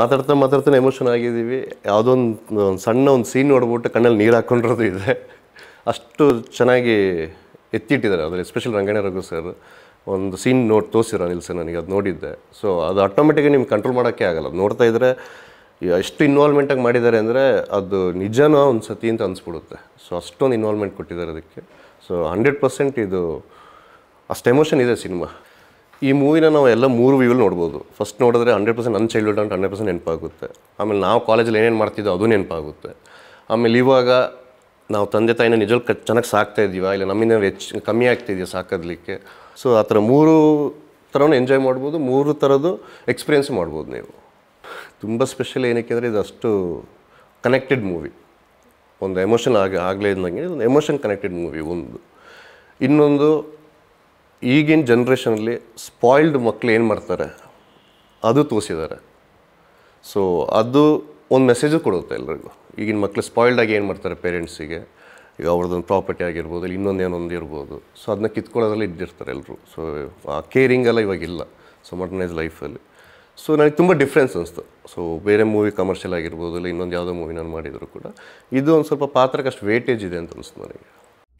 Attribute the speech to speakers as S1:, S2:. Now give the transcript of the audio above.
S1: ಮಾತಾಡ್ತಾ ಮಾತಾಡ್ತಾನೆ ಎಮೋಷನ್ ಆಗಿದ್ದೀವಿ ಯಾವುದೋ ಒಂದು ಸಣ್ಣ ಒಂದು ಸೀನ್ ನೋಡ್ಬಿಟ್ಟು ಕಣ್ಣಲ್ಲಿ ನೀರು ಹಾಕ್ಕೊಂಡಿರೋದು ಇದೆ ಅಷ್ಟು ಚೆನ್ನಾಗಿ ಎತ್ತಿಟ್ಟಿದ್ದಾರೆ ಅದರಲ್ಲಿ ಎಸ್ಪೆಷಲ್ ರಂಗಣ್ಯ ರಘು ಸರ್ ಒಂದು ಸೀನ್ ನೋಡಿ ತೋರಿಸಿರೋ ಅನಿಲ್ ಸರ್ ನನಗೆ ಅದು ನೋಡಿದ್ದೆ ಸೊ ಅದು ಆಟೋಮೆಟಿಕಾಗಿ ನಿಮ್ಗೆ ಕಂಟ್ರೋಲ್ ಮಾಡೋಕ್ಕೆ ಆಗಲ್ಲ ನೋಡ್ತಾ ಇದ್ದರೆ ಎಷ್ಟು ಇನ್ವಾಲ್ವ್ಮೆಂಟಾಗಿ ಮಾಡಿದ್ದಾರೆ ಅಂದರೆ ಅದು ನಿಜನೋ ಒಂದು ಸತಿ ಅಂತ ಅನಿಸ್ಬಿಡುತ್ತೆ ಸೊ ಅಷ್ಟೊಂದು ಇನ್ವಾಲ್ವ್ಮೆಂಟ್ ಕೊಟ್ಟಿದ್ದಾರೆ ಅದಕ್ಕೆ ಸೊ ಹಂಡ್ರೆಡ್ ಪರ್ಸೆಂಟ್ ಇದು ಅಷ್ಟು ಎಮೋಷನ್ ಇದೆ ಸಿನಿಮಾ ಈ ಮೂವಿನ ನಾವು ಎಲ್ಲ ಮೂರು ವ್ಯೂಲ್ ನೋಡ್ಬೋದು ಫಸ್ಟ್ ನೋಡಿದ್ರೆ ಹಂಡ್ರೆಡ್ ಪರ್ಸೆಂಟ್ ನನ್ನ ಚೈಲ್ಡ್ಹುಡ್ ಅಂತ ಹಂಡ್ರೆಡ್ ಪರ್ಸೆಂಟ್ ನೆನಪಾಗುತ್ತೆ ಆಮೇಲೆ ನಾವು ಕಾಲೇಜಲ್ಲಿ ಏನೇನು ಮಾಡ್ತಿದ್ದೋ ಅದು ನೆನಪಾಗುತ್ತೆ ಆಮೇಲೆ ಇವಾಗ ನಾವು ತಂದೆ ತಾಯಿನ ನಿಜಲ್ ಕ ಚೆನ್ನಾಗಿ ಸಾಕ್ತಾ ಇದ್ದೀವ ಇಲ್ಲ ನಮ್ಮಿಂದ ಹೆಚ್ಚು ಕಮ್ಮಿ ಆಗ್ತಿದೆಯಾ ಸಾಕೋದಲಿಕ್ಕೆ ಸೊ ಆ ಥರ ಮೂರು ಥರನೂ ಎಂಜಾಯ್ ಮಾಡ್ಬೋದು ಮೂರು ಥರದ್ದು ಎಕ್ಸ್ಪೀರಿಯೆನ್ಸ್ ಮಾಡ್ಬೋದು ನೀವು ತುಂಬ ಸ್ಪೆಷಲ್ ಏನಕ್ಕೆ ಅಂದರೆ ಇದು ಅಷ್ಟು ಕನೆಕ್ಟೆಡ್ ಮೂವಿ ಒಂದು ಎಮೋಷನ್ ಆಗಿ ಆಗಲೇ ಇದ್ದಂಗೆ ಒಂದು ಎಮೋಷನ್ ಕನೆಕ್ಟೆಡ್ ಮೂವಿ ಒಂದು ಇನ್ನೊಂದು ಈಗಿನ ಜನ್ರೇಷನಲ್ಲಿ ಸ್ಪಾಯ್ಲ್ಡ್ ಮಕ್ಕಳು ಏನು ಮಾಡ್ತಾರೆ ಅದು ತೋರಿಸಿದ್ದಾರೆ ಸೊ ಅದು ಒಂದು ಮೆಸೇಜು ಕೊಡುತ್ತೆ ಎಲ್ರಿಗೂ ಈಗಿನ ಮಕ್ಕಳು ಸ್ಪಾಯಿಲ್ಡಾಗಿ ಏನು ಮಾಡ್ತಾರೆ ಪೇರೆಂಟ್ಸಿಗೆ ಈಗ ಅವ್ರದ್ದೊಂದು ಪ್ರಾಪರ್ಟಿ ಆಗಿರ್ಬೋದು ಇಲ್ಲಿ ಇನ್ನೊಂದು ಏನೊಂದು ಇರ್ಬೋದು ಸೊ ಅದನ್ನ ಕಿತ್ಕೊಳ್ಳೋದ್ರಲ್ಲಿ ಇದ್ದಿರ್ತಾರೆ ಎಲ್ಲರೂ ಸೊ ಆ ಕೇರಿಂಗೆಲ್ಲ ಇವಾಗಿಲ್ಲ ಸೊ ಮಾಡರ್ನೈಸ್ ಲೈಫಲ್ಲಿ ಸೊ ನನಗೆ ತುಂಬ ಡಿಫ್ರೆನ್ಸ್ ಅನಿಸ್ತು ಸೊ ಬೇರೆ ಮೂವಿ ಕಮರ್ಷಿಯಲ್ ಆಗಿರ್ಬೋದು ಇಲ್ಲ ಇನ್ನೊಂದು ಯಾವುದೋ ಮೂವಿ ನಾನು ಮಾಡಿದರೂ ಕೂಡ ಇದು ಒಂದು ಸ್ವಲ್ಪ ಪಾತ್ರಕ್ಕೆ ಅಷ್ಟು ವೇಟೇಜ್ ಇದೆ ಅಂತ ಅನಿಸ್ತು ನನಗೆ